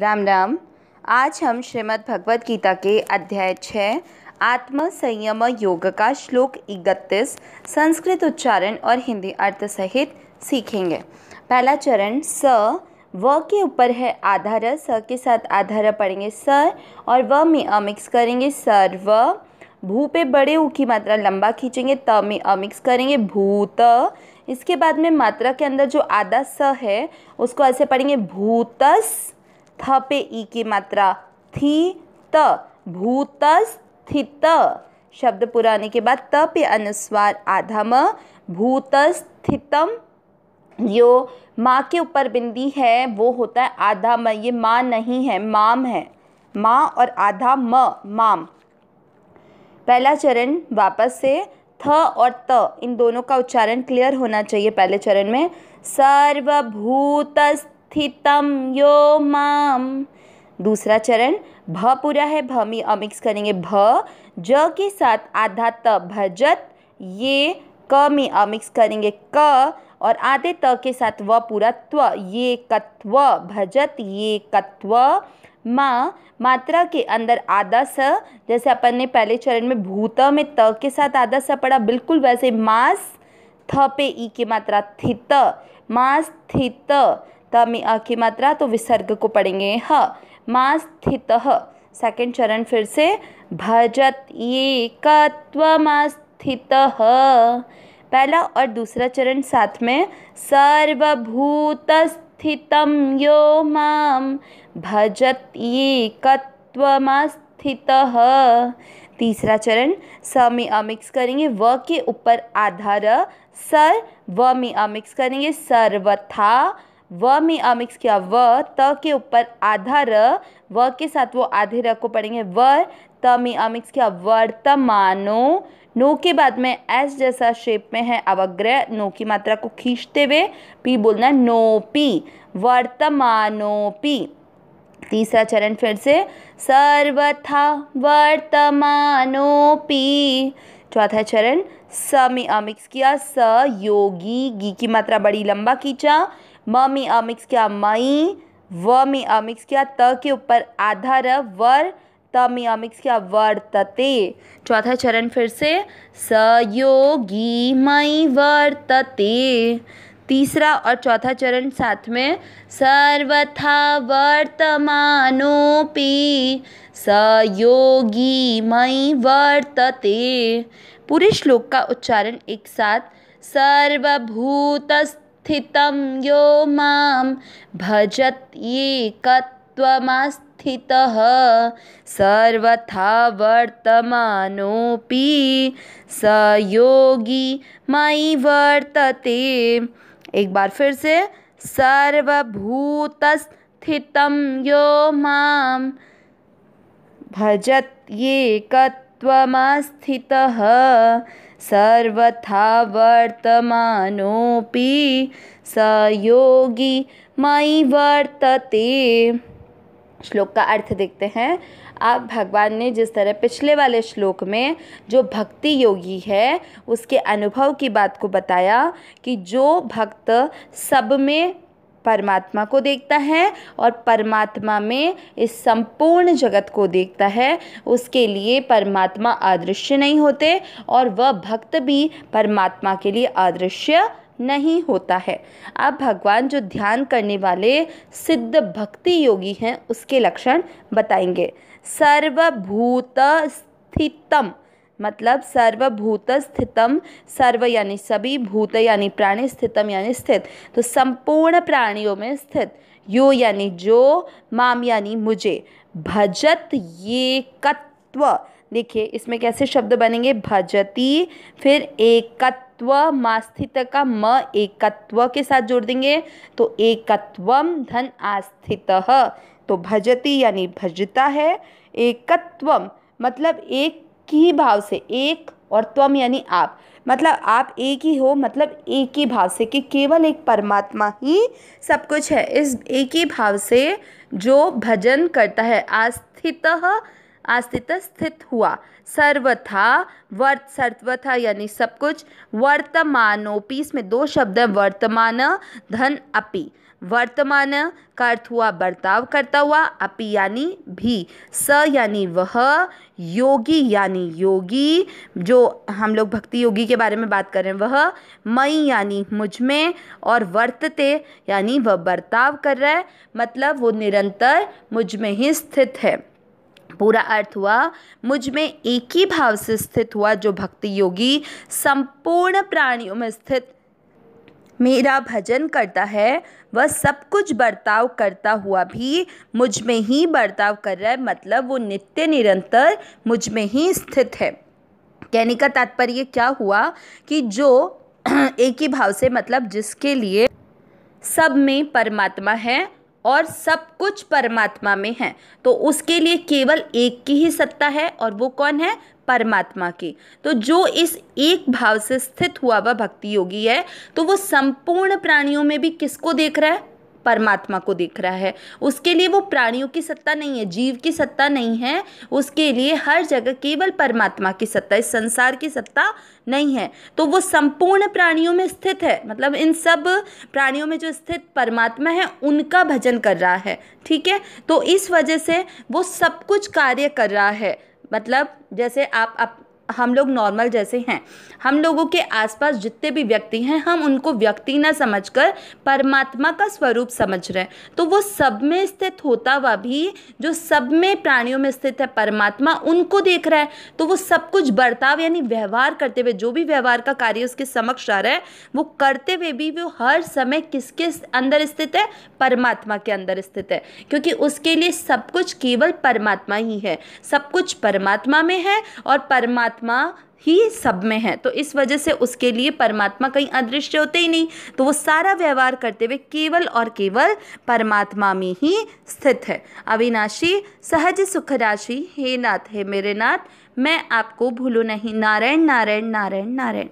राम राम आज हम श्रीमद् भगवद गीता के अध्याय छः आत्म संयम योग का श्लोक इकतीस संस्कृत उच्चारण और हिंदी अर्थ सहित सीखेंगे पहला चरण स व के ऊपर है आधार स के साथ आधार पढ़ेंगे सर और व में अमिक्स करेंगे सर व भू पे बड़े ऊ की मात्रा लंबा खींचेंगे त में अमिक्स करेंगे भूत इसके बाद में मात्रा के अंदर जो आधा स है उसको ऐसे पढ़ेंगे भूतस थ पे ई की मात्रा थी त भूतस्थित शब्द पूरा आने के बाद त पे अनुस्वार आधम भूतस्थितम जो माँ के ऊपर बिंदी है वो होता है आधा म ये माँ नहीं है माम है माँ और आधा म माम पहला चरण वापस से थ और त इन दोनों का उच्चारण क्लियर होना चाहिए पहले चरण में सर्वभूतस्थ स्थितम यो माम दूसरा चरण भ पूरा है भ में अमिक्स करेंगे भ ज के साथ आधा त भजत ये क में अमिक्स करेंगे क और आधे त के साथ व पूरा त्व ये कत्व भजत ये कत्व मा मात्रा के अंदर आधा स जैसे अपन ने पहले चरण में भूत में त के साथ आधा स पड़ा बिल्कुल वैसे मास थ पे ई की मात्रा थित मास थित तमी अ की मात्रा तो विसर्ग को पढ़ेंगे ह माँ स्थित सेकेंड चरण फिर से भजत ये कत्वमस्थित पहला और दूसरा चरण साथ में सर्वभूत स्थितम यो माम भजत ये कत्वमस्थित तीसरा चरण स में अमिक्स करेंगे व के ऊपर आधार सर व में अमिक्स करेंगे सर्वथा व में अमिक्स किया व त के ऊपर आधा र व के साथ वो आधे र को पढ़ेंगे व त में अमिक्स किया वर्तमानो नो के बाद में एस जैसा शेप में है अवग्रह नो की मात्रा को खींचते हुए पी बोलना है नो पी वर्तमानोपी तीसरा चरण फिर से सर्वथा वर्तमानोपी चौथा चरण स में अमिक्स किया स योगी गी की मात्रा बड़ी लंबा खींचा म में अमिक्स क्या मई व मी अमिक्स क्या त के ऊपर आधा र वर त मी अमिक्स क्या वर्तते चौथा चरण फिर से सयोगी मई वर्तते तीसरा और चौथा चरण साथ में सर्वथा वर्तमानोपि सयोगी मई वर्तते पूरे श्लोक का उच्चारण एक साथ सर्वभूतस्त स्थितं यो मां भजत्येकत्वमास्थितः सर्वथा वर्तमानोऽपि स योगी मयि वर्तते एक बार फिर से सर्वभूतस्थितं यो मां त्वमास्थितः सर्वथा वर्तमानोऽपि स योगी मयि वर्तते श्लोक का अर्थ देखते हैं आप भगवान ने जिस तरह पिछले वाले श्लोक में जो भक्ति योगी है उसके अनुभव की बात को बताया कि जो भक्त सब में परमात्मा को देखता है और परमात्मा में इस संपूर्ण जगत को देखता है उसके लिए परमात्मा अदृश्य नहीं होते और वह भक्त भी परमात्मा के लिए अदृश्य नहीं होता है अब भगवान जो ध्यान करने वाले सिद्ध भक्ति योगी हैं उसके लक्षण बताएंगे सर्वभूत स्थितम मतलब सर्वभूत स्थितम सर्व यानी सभी भूत यानी प्राणी स्थितम यानी स्थित तो संपूर्ण प्राणियों में स्थित यो यानी जो माम यानी मुझे भजत ये कत्व देखिए इसमें कैसे शब्द बनेंगे भजती फिर एकत्व मास्थित का म एकत्व के साथ जोड़ देंगे तो एकत्वम धन आस्थित तो भजती यानी भजता है एकत्वम मतलब एक की भाव से एक और त्वम यानी आप मतलब आप एक ही हो मतलब एक ही भाव से कि केवल एक परमात्मा ही सब कुछ है इस एक ही भाव से जो भजन करता है आस्थित आस्थित स्थित हुआ सर्वथा वर्त सर्वथा यानी सब कुछ वर्तमानोपी इसमें दो शब्द हैं वर्तमान धन अपि वर्तमान का अर्थ हुआ बर्ताव करता हुआ अपि यानी भी स यानी वह योगी यानी योगी जो हम लोग भक्ति योगी के बारे में बात करें वह मई यानी मुझ में और वर्तते यानी वह बर्ताव कर रहा है मतलब वो निरंतर मुझ में ही स्थित है पूरा अर्थ हुआ मुझ में एक ही भाव से स्थित हुआ जो भक्ति योगी संपूर्ण प्राणियों में स्थित मेरा भजन करता है वह सब कुछ बर्ताव करता हुआ भी मुझ में ही बर्ताव कर रहा है मतलब वो नित्य निरंतर मुझ में ही स्थित है कहने का तात्पर्य क्या हुआ कि जो एक ही भाव से मतलब जिसके लिए सब में परमात्मा है और सब कुछ परमात्मा में है तो उसके लिए केवल एक की ही सत्ता है और वो कौन है परमात्मा की तो जो इस एक भाव से स्थित हुआ वह भक्ति योगी है तो वो संपूर्ण प्राणियों में भी किसको देख रहा है परमात्मा को देख रहा है उसके लिए वो प्राणियों की सत्ता नहीं है जीव की सत्ता नहीं है उसके लिए हर जगह केवल परमात्मा की सत्ता इस संसार की सत्ता नहीं है तो वो संपूर्ण प्राणियों में स्थित है मतलब इन सब प्राणियों में जो स्थित परमात्मा है उनका भजन कर रहा है ठीक है तो इस वजह से वो सब कुछ कार्य कर रहा है मतलब जैसे आप, आप हम लोग नॉर्मल जैसे हैं हम लोगों के आसपास जितने भी व्यक्ति हैं हम उनको व्यक्ति ना समझकर परमात्मा का स्वरूप समझ रहे हैं तो वो सब में स्थित होता हुआ भी जो सब में प्राणियों में स्थित है परमात्मा उनको देख रहा है तो वो सब कुछ बर्ताव यानी व्यवहार करते हुए जो भी व्यवहार का कार्य उसके समक्ष आ रहा है वो करते हुए भी वो हर समय किसके अंदर स्थित है परमात्मा के अंदर स्थित है क्योंकि उसके लिए सब कुछ केवल परमात्मा ही है सब कुछ परमात्मा में है और परमात्मा परमात्मा ही सब में है तो इस वजह से उसके लिए परमात्मा कहीं अदृश्य होते ही नहीं तो वो सारा व्यवहार करते हुए केवल और केवल परमात्मा में ही स्थित है अविनाशी सहज सुख राशि हे नाथ हे मेरे नाथ मैं आपको भूलू नहीं नारायण नारायण नारायण नारायण